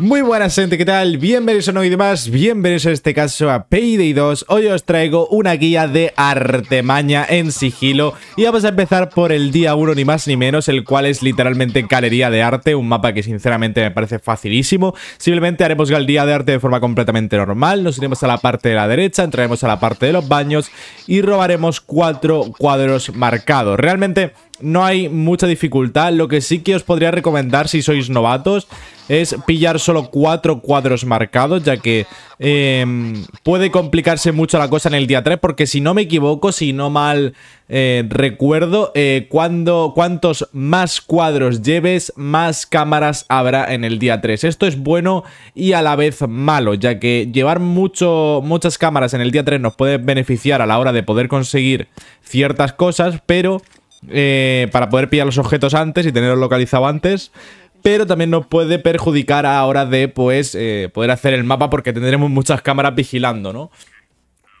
Muy buenas gente, ¿qué tal? Bienvenidos a un más, bienvenidos en este caso a Payday 2 Hoy os traigo una guía de artemaña en sigilo Y vamos a empezar por el día 1 ni más ni menos El cual es literalmente galería de arte, un mapa que sinceramente me parece facilísimo Simplemente haremos galería de arte de forma completamente normal Nos iremos a la parte de la derecha, entraremos a la parte de los baños Y robaremos cuatro cuadros marcados Realmente no hay mucha dificultad Lo que sí que os podría recomendar si sois novatos es pillar solo cuatro cuadros marcados, ya que em, puede complicarse mucho la cosa en el día 3, porque si no me equivoco, si no mal eh, recuerdo, eh, cuando, cuantos más cuadros lleves, más cámaras habrá en el día 3. Esto es bueno y a la vez malo, ya que llevar muchas cámaras en el día 3 nos puede beneficiar a la hora de poder conseguir ciertas cosas, pero... Eh, para poder pillar los objetos antes y tenerlos localizado antes pero también nos puede perjudicar a hora de pues eh, poder hacer el mapa porque tendremos muchas cámaras vigilando, ¿no?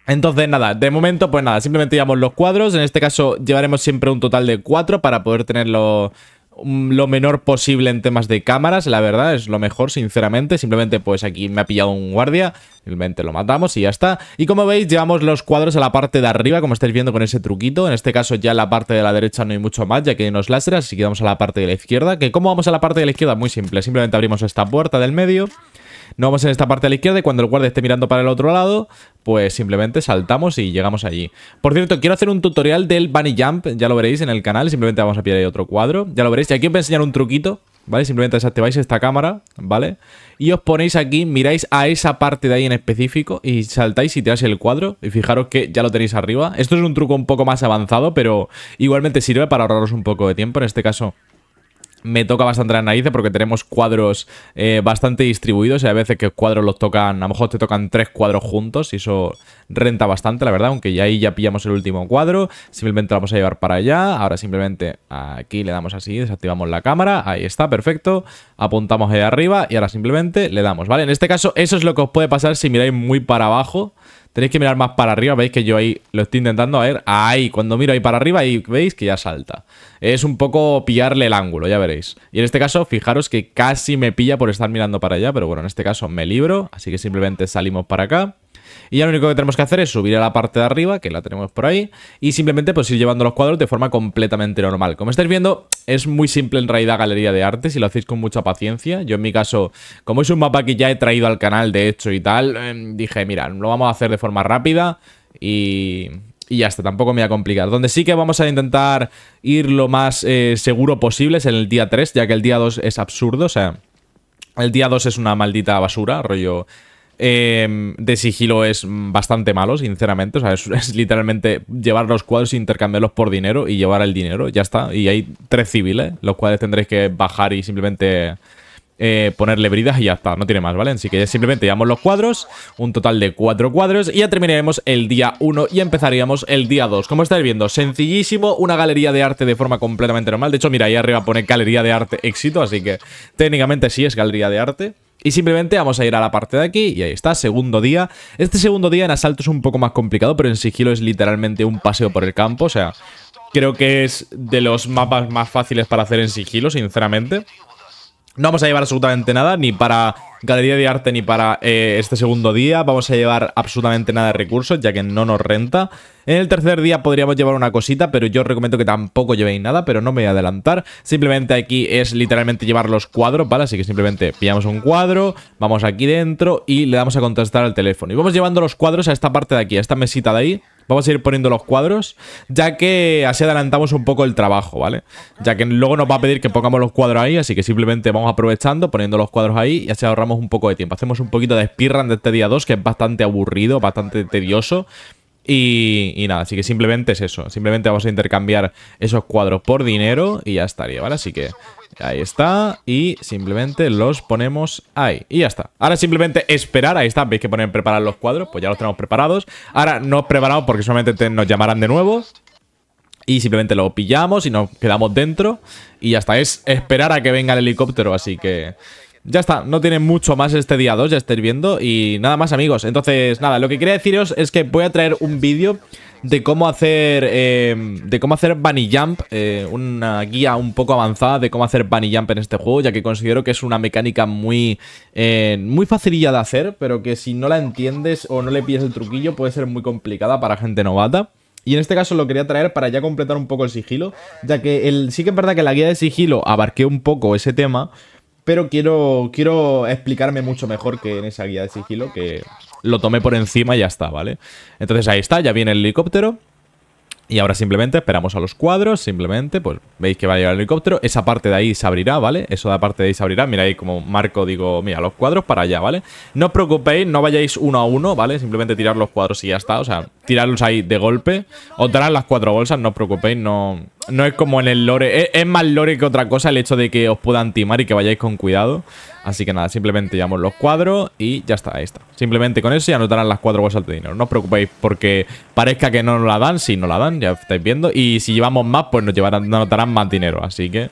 Entonces, nada, de momento, pues nada, simplemente llevamos los cuadros. En este caso, llevaremos siempre un total de cuatro para poder tenerlo... Mm, lo menor posible en temas de cámaras, la verdad, es lo mejor, sinceramente. Simplemente, pues aquí me ha pillado un guardia, simplemente lo matamos y ya está. Y como veis, llevamos los cuadros a la parte de arriba, como estáis viendo con ese truquito. En este caso ya la parte de la derecha no hay mucho más, ya que hay unos láseres, así que vamos a la parte de la izquierda. Que cómo vamos a la parte de la izquierda, muy simple. Simplemente abrimos esta puerta del medio... No vamos en esta parte a la izquierda y cuando el guardia esté mirando para el otro lado, pues simplemente saltamos y llegamos allí. Por cierto, quiero hacer un tutorial del bunny jump, ya lo veréis en el canal, simplemente vamos a pillar ahí otro cuadro, ya lo veréis. Y aquí os voy a enseñar un truquito, ¿vale? Simplemente desactiváis esta cámara, ¿vale? Y os ponéis aquí, miráis a esa parte de ahí en específico y saltáis y tiráis el cuadro. Y fijaros que ya lo tenéis arriba. Esto es un truco un poco más avanzado, pero igualmente sirve para ahorraros un poco de tiempo. En este caso, me toca bastante la narices porque tenemos cuadros eh, bastante distribuidos y a veces que cuadros los tocan, a lo mejor te tocan tres cuadros juntos y eso renta bastante, la verdad, aunque ya ahí ya pillamos el último cuadro, simplemente lo vamos a llevar para allá, ahora simplemente aquí le damos así, desactivamos la cámara, ahí está, perfecto, apuntamos ahí arriba y ahora simplemente le damos, ¿vale? En este caso eso es lo que os puede pasar si miráis muy para abajo, Tenéis que mirar más para arriba, veis que yo ahí lo estoy intentando, a ver, ahí, cuando miro ahí para arriba ahí veis que ya salta. Es un poco pillarle el ángulo, ya veréis. Y en este caso, fijaros que casi me pilla por estar mirando para allá, pero bueno, en este caso me libro, así que simplemente salimos para acá. Y ya lo único que tenemos que hacer es subir a la parte de arriba, que la tenemos por ahí, y simplemente pues ir llevando los cuadros de forma completamente normal. Como estáis viendo, es muy simple en realidad galería de arte, si lo hacéis con mucha paciencia. Yo en mi caso, como es un mapa que ya he traído al canal de hecho y tal, eh, dije, mira, lo vamos a hacer de forma rápida y, y ya está, tampoco me voy a complicar. Donde sí que vamos a intentar ir lo más eh, seguro posible es en el día 3, ya que el día 2 es absurdo, o sea... El día 2 es una maldita basura, rollo... Em, de sigilo es bastante malo, sinceramente. O sea, es, literalmente llevar los cuadros, e intercambiarlos por dinero y llevar el dinero. Ya está. Y hay tres civiles, los cuales tendréis que bajar y simplemente... Eh, ponerle bridas y ya está, no tiene más, ¿vale? Así que simplemente llevamos los cuadros, un total de cuatro cuadros y ya terminaremos el día 1 y empezaríamos el día 2. Como estáis viendo, sencillísimo, una galería de arte de forma completamente normal. De hecho, mira, ahí arriba pone galería de arte éxito, así que técnicamente sí es galería de arte. Y simplemente vamos a ir a la parte de aquí y ahí está, segundo día. Este segundo día en asalto es un poco más complicado, pero en sigilo es literalmente un paseo por el campo, o sea, creo que es de los mapas más fáciles para hacer en sigilo, sinceramente. No vamos a llevar absolutamente nada, ni para Galería de Arte ni para eh, este segundo día. Vamos a llevar absolutamente nada de recursos, ya que no nos renta. En el tercer día podríamos llevar una cosita, pero yo os recomiendo que tampoco llevéis nada, pero no me voy a adelantar. Simplemente aquí es literalmente llevar los cuadros, ¿vale? Así que simplemente pillamos un cuadro, vamos aquí dentro y le damos a contestar al teléfono. Y vamos llevando los cuadros a esta parte de aquí, a esta mesita de ahí. Vamos a ir poniendo los cuadros, ya que así adelantamos un poco el trabajo, ¿vale? Ya que luego nos va a pedir que pongamos los cuadros ahí, así que simplemente vamos aprovechando, poniendo los cuadros ahí y así ahorramos un poco de tiempo. Hacemos un poquito de speedrun de este día 2, que es bastante aburrido, bastante tedioso. Y, y, nada, así que simplemente es eso. Simplemente vamos a intercambiar esos cuadros por dinero y ya estaría, ¿vale? Así que Ahí está. Y simplemente los ponemos ahí. Y ya está. Ahora simplemente esperar. Ahí está. Veis que ponen preparar los cuadros. Pues ya los tenemos preparados. Ahora no preparamos porque solamente nos llamarán de nuevo. Y simplemente lo pillamos y nos quedamos dentro. Y ya está. Es esperar a que venga el helicóptero. Así que... Ya está, no tiene mucho más este día 2, ya estáis viendo. Y nada más, amigos. Entonces, nada, lo que quería deciros es que voy a traer un vídeo de cómo hacer em, de cómo hacer bunny jump, eh, una guía un poco avanzada de cómo hacer bunny jump en este juego, ya que considero que es una mecánica muy eh, muy facililla de hacer, pero que si no la entiendes o no le pides el truquillo puede ser muy complicada para gente novata. Y en este caso lo quería traer para ya completar un poco el sigilo, ya que el, sí que es verdad que la guía de sigilo abarqué un poco ese tema, pero quiero, quiero explicarme mucho mejor que en esa guía de sigilo, que lo tomé por encima y ya está, ¿vale? Entonces ahí está, ya viene el helicóptero. Y ahora simplemente esperamos a los cuadros, simplemente, pues veis que va a llegar el helicóptero, esa parte de ahí se abrirá, ¿vale? Eso de la parte de ahí se abrirá, mira ahí como marco, digo, mira, los cuadros para allá, ¿vale? No os preocupéis, no vayáis uno a uno, ¿vale? Simplemente tirar los cuadros y ya está, o sea, tirarlos ahí de golpe. Os darán las cuatro bolsas, no os preocupéis, no, no es como en el lore. Es, más lore que otra cosa el hecho de que os puedan timar y que vayáis con cuidado. Así que nada, simplemente llevamos los cuadros y ya está, ahí está. Simplemente con eso ya notarán las cuatro bolsas de dinero. No os preocupéis porque parezca que no nos la dan, si no la dan, ya estáis viendo. Y si llevamos más, pues nos, llevarán, nos más dinero, así que...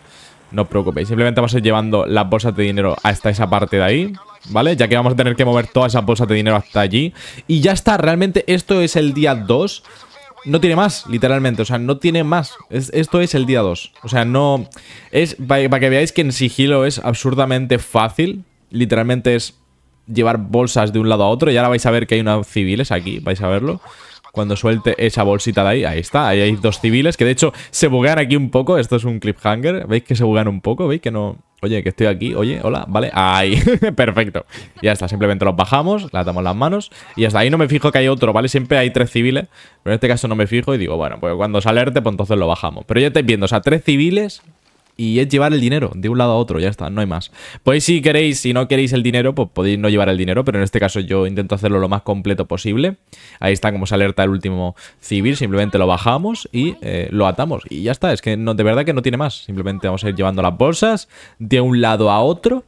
No os preocupéis, simplemente vamos a ir llevando las bolsas de dinero hasta esa parte de ahí ¿Vale? Ya que vamos a tener que mover todas esas bolsas de dinero hasta allí Y ya está, realmente esto es el día 2 no tiene más, literalmente. O sea, no tiene más. esto es el día 2. O sea, no... Es para, que veáis que en sigilo es absurdamente fácil. Literalmente es llevar bolsas de un lado a otro. Y ahora vais a ver que hay unas civiles aquí. Vais a verlo cuando suelte esa bolsita de ahí. Ahí está, ahí hay dos civiles que de hecho se buguean aquí un poco. Esto es un cliffhanger. ¿Veis que se buguean un poco? ¿Veis que no...? Oye, que estoy aquí. Oye, hola, ¿vale? Ahí, perfecto. Ya está, simplemente los bajamos, le atamos las manos y hasta ahí no me fijo que hay otro, ¿vale? Siempre hay tres civiles, pero en este caso no me fijo y digo, bueno, pues cuando salerte alerte, pues entonces lo bajamos. Pero ya estáis viendo, o sea, tres civiles y es llevar el dinero de un lado a otro, ya está, no hay más. Pues si queréis, si no queréis el dinero, pues podéis no llevar el dinero, pero en este caso yo intento hacerlo lo más completo posible. Ahí está como se alerta el último civil, simplemente lo bajamos y eh, lo atamos y ya está, es que de verdad que no tiene más, simplemente vamos a ir llevando las bolsas de un lado a otro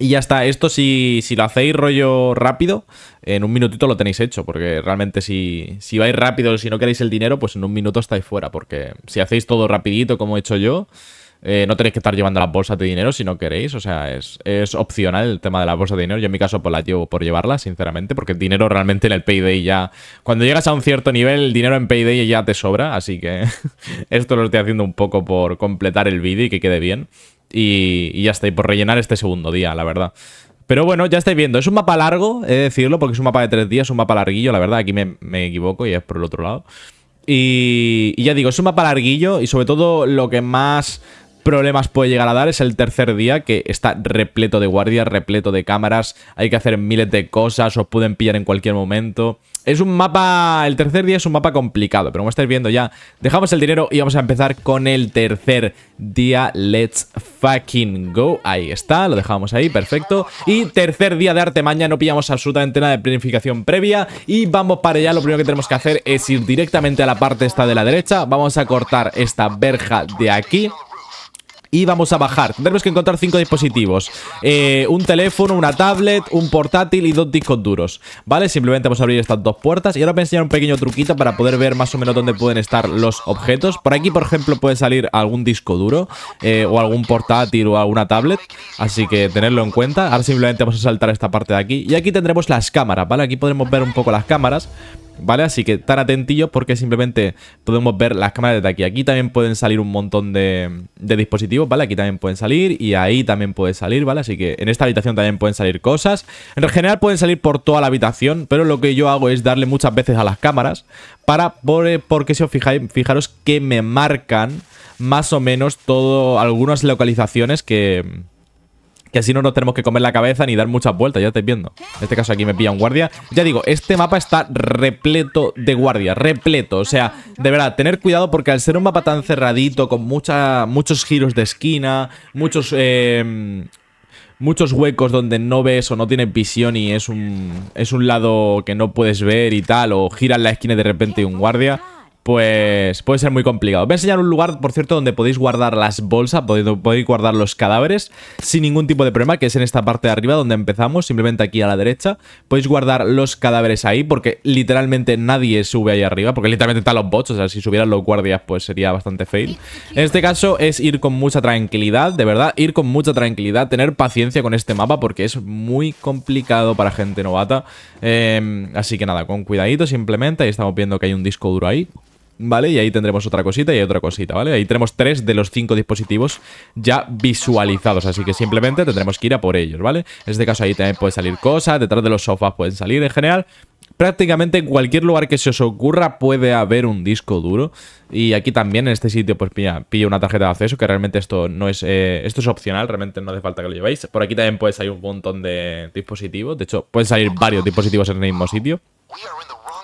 y ya está, esto si, lo hacéis rollo rápido, en un minutito lo tenéis hecho, porque realmente si, vais rápido, si no queréis el dinero, pues en un minuto estáis fuera, porque si hacéis todo rapidito como he hecho yo, eh, no tenéis que estar llevando las bolsas de dinero si no queréis, o sea, es, opcional el tema de la bolsa de dinero, yo en mi caso pues la llevo por llevarla, sinceramente, porque el dinero realmente en el Payday ya, cuando llegas a un cierto nivel, el dinero en Payday ya te sobra, así que esto lo estoy haciendo un poco por completar el vídeo y que quede bien y, ya está, por rellenar este segundo día, la verdad. Pero bueno, ya estáis viendo, es un mapa largo, he de decirlo, porque es un mapa de tres días, es un mapa larguillo, la verdad, aquí me, equivoco y es por el otro lado. Y, y, ya digo, es un mapa larguillo y sobre todo lo que más problemas puede llegar a dar es el tercer día, que está repleto de guardias, repleto de cámaras, hay que hacer miles de cosas, os pueden pillar en cualquier momento. Es un mapa, el tercer día es un mapa complicado, pero como estáis viendo ya, dejamos el dinero y vamos a empezar con el tercer día. Let's fucking go. Ahí está, lo dejamos ahí, perfecto. Y tercer día de Artemaña, no pillamos absolutamente nada de planificación previa y vamos para allá. Lo primero que tenemos que hacer es ir directamente a la parte esta de la derecha. Vamos a cortar esta verja de aquí y vamos a bajar. Tendremos que encontrar cinco dispositivos. Eh, un teléfono, una tablet, un portátil y dos discos duros. ¿Vale? Simplemente vamos a abrir estas dos puertas. Y ahora voy a enseñar un pequeño truquito para poder ver más o menos dónde pueden estar los objetos. Por aquí, por ejemplo, puede salir algún disco duro eh, o algún portátil o alguna tablet. Así que tenerlo en cuenta. Ahora simplemente vamos a saltar esta parte de aquí. Y aquí tendremos las cámaras, ¿vale? Aquí podremos ver un poco las cámaras. ¿vale? Así que tan atentillos porque simplemente podemos ver las cámaras de aquí. Aquí también pueden salir un montón de, dispositivos, ¿vale? Aquí también pueden salir y ahí también puede salir, ¿vale? Así que en esta habitación también pueden salir cosas. En general pueden salir por toda la habitación, pero lo que yo hago es darle muchas veces a las cámaras para, porque si os fijáis, fijaros que me marcan más o menos todo, algunas localizaciones que que así no nos tenemos que comer la cabeza ni dar muchas vueltas, ya te viendo. En este caso aquí me pilla un guardia. Ya digo, este mapa está repleto de guardias, repleto. O sea, de verdad, tener cuidado porque al ser un mapa tan cerradito, con muchos giros de esquina, muchos... Eh, muchos huecos donde no ves o no tienes visión y es un, es un lado que no puedes ver y tal, o giras la esquina y de repente un guardia pues puede ser muy complicado. Voy a enseñar un lugar, por cierto, donde podéis guardar las bolsas, podéis, guardar los cadáveres sin ningún tipo de problema, que es en esta parte de arriba donde empezamos, simplemente aquí a la derecha. Podéis guardar los cadáveres ahí porque literalmente nadie sube ahí arriba, porque literalmente están los bots, o sea, si subieran los guardias pues sería bastante fail. En este caso es ir con mucha tranquilidad, de verdad, ir con mucha tranquilidad, tener paciencia con este mapa porque es muy complicado para gente novata. Em, así que nada, con cuidadito simplemente, ahí estamos viendo que hay un disco duro ahí. ¿vale? Y ahí tendremos otra cosita y otra cosita, ¿vale? Ahí tenemos tres de los cinco dispositivos ya visualizados, así que simplemente tendremos que ir a por ellos, ¿vale? En este caso ahí también puede salir cosas, detrás de los sofás pueden salir en general. Prácticamente en cualquier lugar que se os ocurra puede haber un disco duro. Y aquí también en este sitio pues pilla, pilla una tarjeta de acceso, que realmente esto no es eh, esto es opcional, realmente no hace falta que lo llevéis. Por aquí también puede salir un montón de dispositivos, de hecho pueden salir varios dispositivos en el mismo sitio.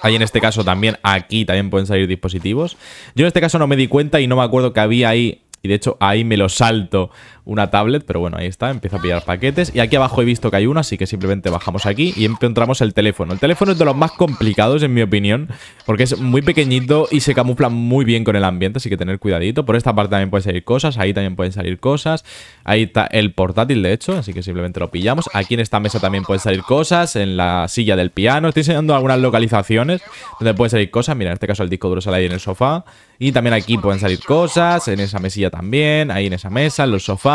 Ahí en este caso también, aquí también pueden salir dispositivos. Yo en este caso no me di cuenta y no me acuerdo que había ahí y de hecho ahí me lo salto una tablet, pero bueno, ahí está, empieza a pillar paquetes. Y aquí abajo he visto que hay uno, así que simplemente bajamos aquí y encontramos el teléfono. El teléfono es de los más complicados, en mi opinión, porque es muy pequeñito y se camufla muy bien con el ambiente, así que tener cuidadito. Por esta parte también pueden salir cosas, ahí también pueden salir cosas. Ahí está el portátil, de hecho, así que simplemente lo pillamos. Aquí en esta mesa también pueden salir cosas, en la silla del piano. Estoy enseñando algunas localizaciones donde pueden salir cosas. Mira, en este caso el disco duro sale ahí en el sofá. Y también aquí pueden salir cosas, en esa mesilla también, ahí en esa mesa, en los sofás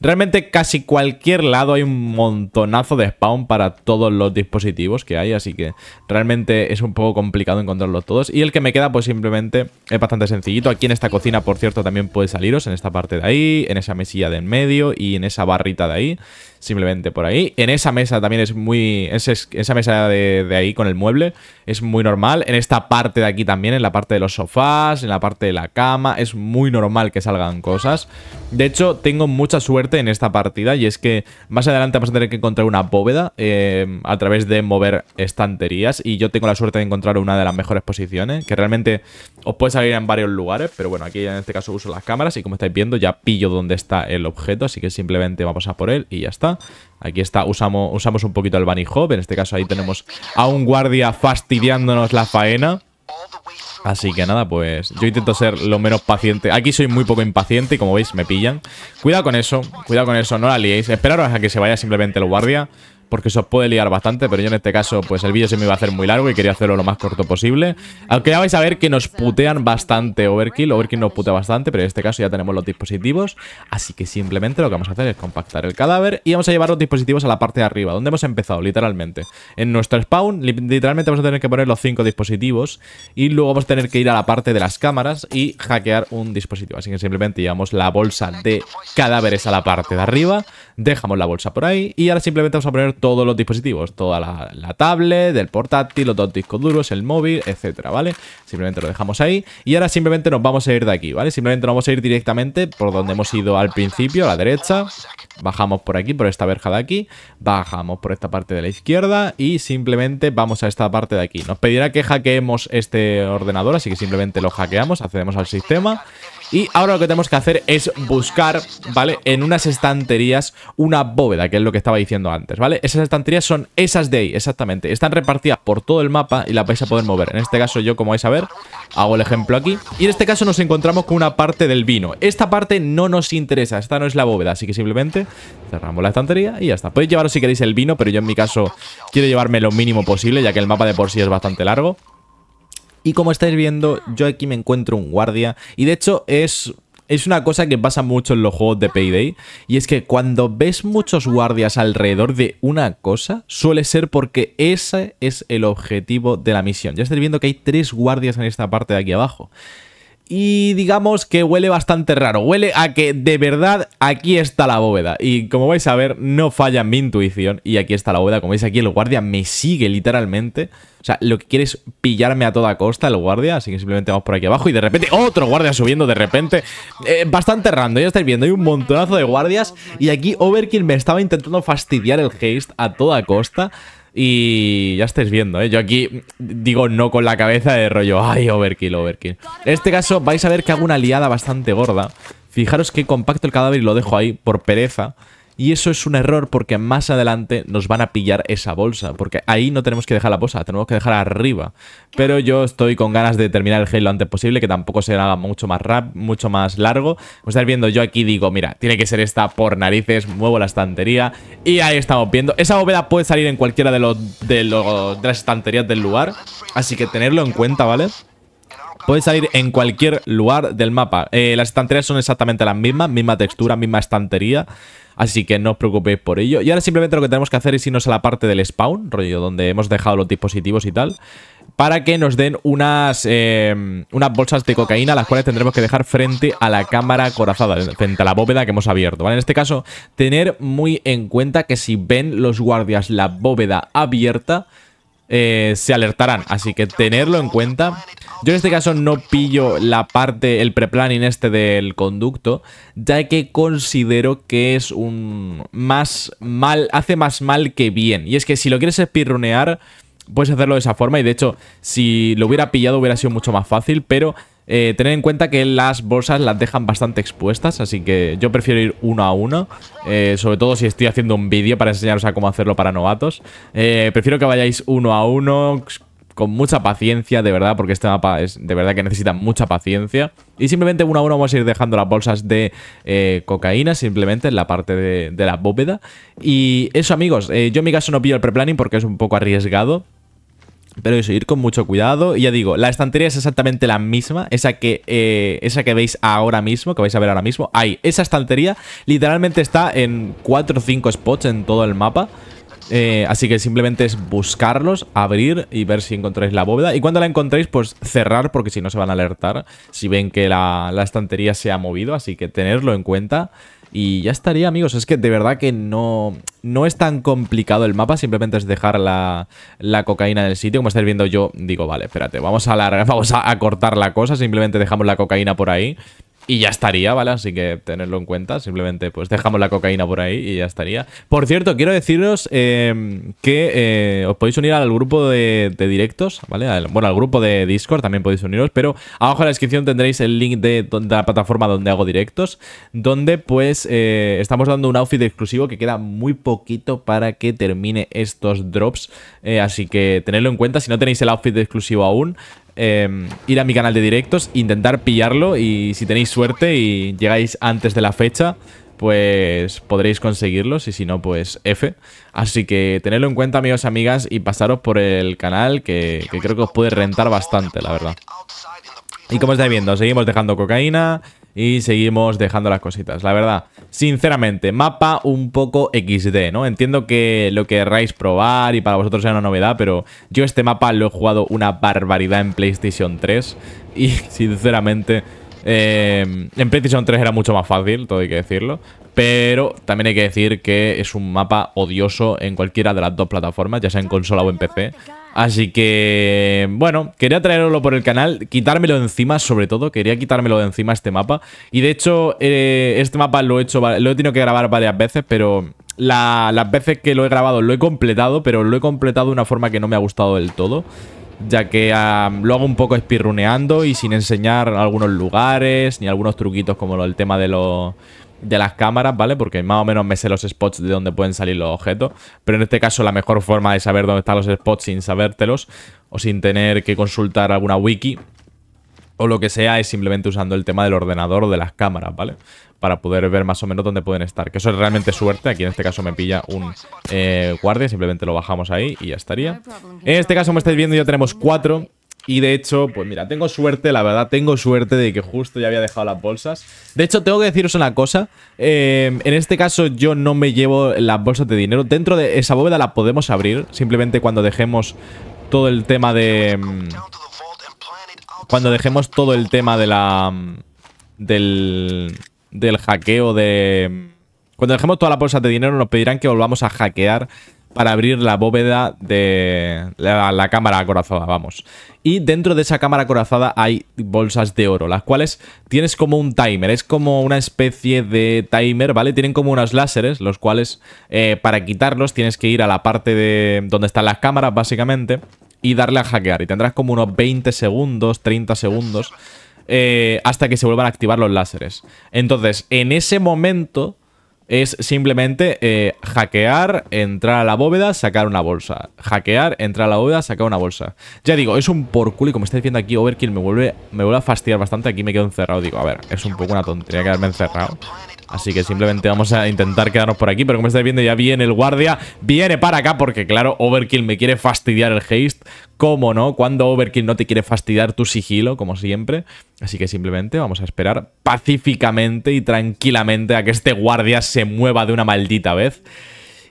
Realmente casi cualquier lado hay un montonazo de spawn para todos los dispositivos que hay, así que realmente es un poco complicado encontrarlos todos. Y el que me queda pues simplemente es bastante sencillito. Aquí en esta cocina, por cierto, también puede saliros en esta parte de ahí, en esa mesilla de en medio y en esa barrita de ahí simplemente por ahí. En esa mesa también es muy... esa mesa de, ahí con el mueble es muy normal. En esta parte de aquí también, en la parte de los sofás, en la parte de la cama, es muy normal que salgan cosas. De hecho, tengo mucha suerte en esta partida y es que más adelante vamos a tener que encontrar una bóveda eh, a través de mover estanterías y yo tengo la suerte de encontrar una de las mejores posiciones, que realmente os puede salir en varios lugares, pero bueno, aquí en este caso uso las cámaras y como estáis viendo ya pillo dónde está el objeto, así que simplemente vamos a por él y ya está. Aquí está, usamos, usamos un poquito el bunny hop. En este caso ahí tenemos a un guardia fastidiándonos la faena. Así que nada, pues yo intento ser lo menos paciente. Aquí soy muy poco impaciente y como veis me pillan. Cuidado con eso, cuidado con eso, no la liéis. Esperaros a que se vaya simplemente el guardia porque eso puede liar bastante, pero yo en este caso pues el vídeo se me iba a hacer muy largo y quería hacerlo lo más corto posible. Aunque ya vais a ver que nos putean bastante Overkill, Overkill nos putea bastante, pero en este caso ya tenemos los dispositivos, así que simplemente lo que vamos a hacer es compactar el cadáver y vamos a llevar los dispositivos a la parte de arriba, donde hemos empezado, literalmente. En nuestro spawn, literalmente vamos a tener que poner los cinco dispositivos y luego vamos a tener que ir a la parte de las cámaras y hackear un dispositivo. Así que simplemente llevamos la bolsa de cadáveres a la parte de arriba, dejamos la bolsa por ahí y ahora simplemente vamos a poner todos los dispositivos, toda la, tablet, el portátil, los dos discos duros, el móvil, etcétera, ¿vale? Simplemente lo dejamos ahí y ahora simplemente nos vamos a ir de aquí, ¿vale? Simplemente nos vamos a ir directamente por donde hemos ido al principio, a la derecha, bajamos por aquí, por esta verja de aquí, bajamos por esta parte de la izquierda y simplemente vamos a esta parte de aquí. Nos pedirá que hackeemos este ordenador, así que simplemente lo hackeamos, accedemos al sistema y ahora lo que tenemos que hacer es buscar, ¿vale? En unas estanterías una bóveda, que es lo que estaba diciendo antes, ¿vale? Esas estanterías son esas de ahí, exactamente. Están repartidas por todo el mapa y las vais a poder mover. En este caso yo, como vais a ver, hago el ejemplo aquí. Y en este caso nos encontramos con una parte del vino. Esta parte no nos interesa, esta no es la bóveda, así que simplemente cerramos la estantería y ya está. Podéis llevaros si queréis el vino, pero yo en mi caso quiero llevarme lo mínimo posible, ya que el mapa de por sí es bastante largo. Y como estáis viendo, yo aquí me encuentro un guardia. Y de hecho es es una cosa que pasa mucho en los juegos de Payday, y es que cuando ves muchos guardias alrededor de una cosa, suele ser porque ese es el objetivo de la misión. Ya estáis viendo que hay tres guardias en esta parte de aquí abajo y digamos que huele bastante raro. Huele a que de verdad aquí está la bóveda. Y como vais a ver, no falla mi intuición. Y aquí está la bóveda. Como veis aquí, el guardia me sigue literalmente. O sea, lo que quiere es pillarme a toda costa el guardia. Así que simplemente vamos por aquí abajo. Y de repente, otro guardia subiendo de repente. Eh, bastante raro, Ya estáis viendo, hay un montonazo de guardias. Y aquí Overkill me estaba intentando fastidiar el haste a toda costa. Y ya estáis viendo, ¿eh? Yo aquí digo no con la cabeza de rollo, ay, overkill, overkill. En este caso vais a ver que hago una liada bastante gorda. Fijaros que compacto el cadáver y lo dejo ahí por pereza. Y eso es un error porque más adelante nos van a pillar esa bolsa. Porque ahí no tenemos que dejar la bolsa, tenemos que dejar arriba. Pero yo estoy con ganas de terminar el Halo lo antes posible, que tampoco será mucho más rap, mucho más largo. Como estáis viendo, yo aquí digo, mira, tiene que ser esta por narices, muevo la estantería. Y ahí estamos viendo. Esa bóveda puede salir en cualquiera de, los, de, los, de las estanterías del lugar. Así que tenerlo en cuenta, ¿vale? Puede salir en cualquier lugar del mapa. Eh, las estanterías son exactamente las mismas, misma textura, misma estantería. Así que no os preocupéis por ello. Y ahora simplemente lo que tenemos que hacer es irnos a la parte del spawn, rollo donde hemos dejado los dispositivos y tal, para que nos den unas, eh, unas bolsas de cocaína, las cuales tendremos que dejar frente a la cámara corazada, frente a la bóveda que hemos abierto. En este caso, tener muy en cuenta que si ven los guardias la bóveda abierta eh, se alertarán. Así que tenerlo en cuenta. Yo en este caso no pillo la parte, el preplanning este del conducto, ya que considero que es un más mal, hace más mal que bien. Y es que si lo quieres espirronear... puedes hacerlo de esa forma y de hecho, si lo hubiera pillado hubiera sido mucho más fácil, pero eh, Tened en cuenta que las bolsas las dejan bastante expuestas, así que yo prefiero ir uno a uno, eh, sobre todo si estoy haciendo un vídeo para enseñaros a cómo hacerlo para novatos. Eh, prefiero que vayáis uno a uno con mucha paciencia, de verdad, porque este mapa es de verdad que necesita mucha paciencia. Y simplemente uno a uno vamos a ir dejando las bolsas de cocaína, simplemente en la parte de, de la bóveda. Y eso amigos, yo en mi caso no pillo el preplanning porque es un poco arriesgado, pero que ir con mucho cuidado. Y ya digo, la estantería es exactamente la misma, esa que, eh, esa que veis ahora mismo, que vais a ver ahora mismo. Ahí, esa estantería literalmente está en 4 o 5 spots en todo el mapa. Eh, así que simplemente es buscarlos, abrir y ver si encontráis la bóveda. Y cuando la encontréis, pues cerrar, porque si no se van a alertar si ven que la, la estantería se ha movido. Así que tenerlo en cuenta. Y ya estaría, amigos. Es que de verdad que no, no es tan complicado el mapa. Simplemente es dejar la, cocaína en el sitio. Como estáis viendo yo, digo, vale, espérate, vamos a, vamos a cortar la cosa. Simplemente dejamos la cocaína por ahí. Y ya estaría, ¿vale? Así que tenerlo en cuenta. Simplemente pues dejamos la cocaína por ahí y ya estaría. Por cierto, quiero deciros em, que eh, os podéis unir al grupo de, directos, ¿vale? bueno, al grupo de Discord también podéis uniros, pero abajo en la descripción tendréis el link de, la plataforma donde hago directos, donde pues eh, estamos dando un outfit exclusivo que queda muy poquito para que termine estos drops. Eh, así que tenedlo en cuenta. Si no tenéis el outfit exclusivo aún, Em, ir a mi canal de directos, intentar pillarlo y si tenéis suerte y llegáis antes de la fecha, pues podréis conseguirlos y si no, pues F. Así que tenedlo en cuenta, amigos, y amigas, y pasaros por el canal que, que creo que os puede rentar bastante, la verdad. Y como estáis viendo, seguimos dejando cocaína, y seguimos dejando las cositas. La verdad, sinceramente, mapa un poco XD, ¿no? Entiendo que lo querráis probar y para vosotros sea una novedad, pero yo este mapa lo he jugado una barbaridad en PlayStation 3 y sinceramente... Eh, en PlayStation 3 era mucho más fácil, todo hay que decirlo. Pero también hay que decir que es un mapa odioso en cualquiera de las dos plataformas, ya sea en consola o en PC. Así que, bueno, quería traerlo por el canal, quitármelo de encima sobre todo, quería quitármelo de encima este mapa. Y de hecho, eh, este mapa lo he, hecho, lo he tenido que grabar varias veces, pero las veces que lo he grabado lo he completado, pero lo he completado de una forma que no me ha gustado del todo. Ya que lo hago un poco espirruneando y sin enseñar algunos lugares ni algunos truquitos como el tema de los de las cámaras, ¿vale? Porque más o menos me sé los spots de donde pueden salir los objetos. Pero en este caso la mejor forma de saber dónde están los spots sin sabértelos o sin tener que consultar alguna wiki o lo que sea es simplemente usando el tema del ordenador o de las cámaras, ¿vale? Para poder ver más o menos dónde pueden estar. Que eso es realmente suerte. Aquí en este caso me pilla un eh, guardia. Simplemente lo bajamos ahí y ya estaría. En este caso, como estáis viendo, ya tenemos cuatro. Y de hecho, pues mira, tengo suerte, la verdad, tengo suerte de que justo ya había dejado las bolsas. De hecho, tengo que deciros una cosa. Em, en este caso yo no me llevo las bolsas de dinero. Dentro de esa bóveda la podemos abrir, simplemente cuando dejemos todo el tema de... Em, cuando dejemos todo el tema de la... Em, del... Del hackeo de... Cuando dejemos todas las bolsas de dinero nos pedirán que volvamos a hackear para abrir la bóveda de la, cámara acorazada, vamos. Y dentro de esa cámara acorazada hay bolsas de oro, las cuales tienes como un timer, es como una especie de timer, ¿vale? Tienen como unos láseres, los cuales eh, para quitarlos tienes que ir a la parte de donde están las cámaras, básicamente, y darle a hackear. Y tendrás como unos 20 segundos, 30 segundos, eh, hasta que se vuelvan a activar los láseres. Entonces, en ese momento es simplemente eh, hackear, entrar a la bóveda, sacar una bolsa. Hackear, entrar a la bóveda, sacar una bolsa. Ya digo, es un porculo y como está diciendo aquí, Overkill me vuelve, me a fastidiar bastante. Aquí me quedo encerrado. Digo, a ver, es un poco una tontería quedarme encerrado. Así que simplemente vamos a intentar quedarnos por aquí. Pero como estáis viendo, ya viene el guardia. Viene para acá porque, claro, Overkill me quiere fastidiar el haste. ¿Cómo no? Cuando Overkill no te quiere fastidiar tu sigilo, como siempre. Así que simplemente vamos a esperar pacíficamente y tranquilamente a que este guardia se mueva de una maldita vez.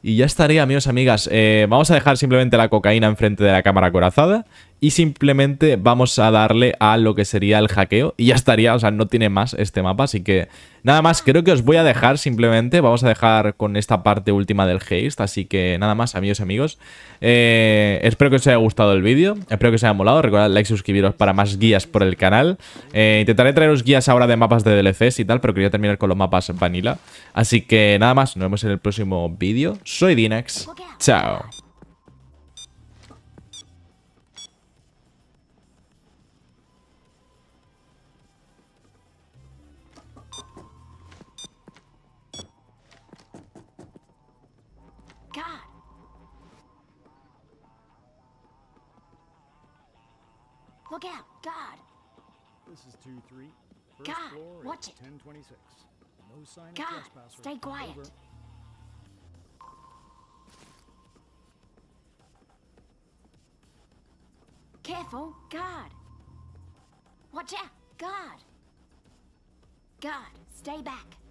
Y ya estaría, amigos, amigas. Eh, vamos a dejar simplemente la cocaína enfrente de la cámara corazada y simplemente vamos a darle a lo que sería el hackeo y ya estaría, o sea, no tiene más este mapa, así que nada más, creo que os voy a dejar simplemente, vamos a dejar con esta parte última del haste, así que nada más, amigos y amigos, eh, espero que os haya gustado el vídeo, espero que os haya molado, recordad like, suscribiros para más guías por el canal, eh, intentaré traeros guías ahora de mapas de DLCs y tal, pero quería terminar con los mapas vanilla, así que nada más, nos vemos en el próximo vídeo, soy Dinax, chao. God. Look out, God. This is 2 3. First God, floor watch it. 1026. No sign God, of trespasser. Stay quiet. Over. Careful, God. Watch out, God. God, stay back.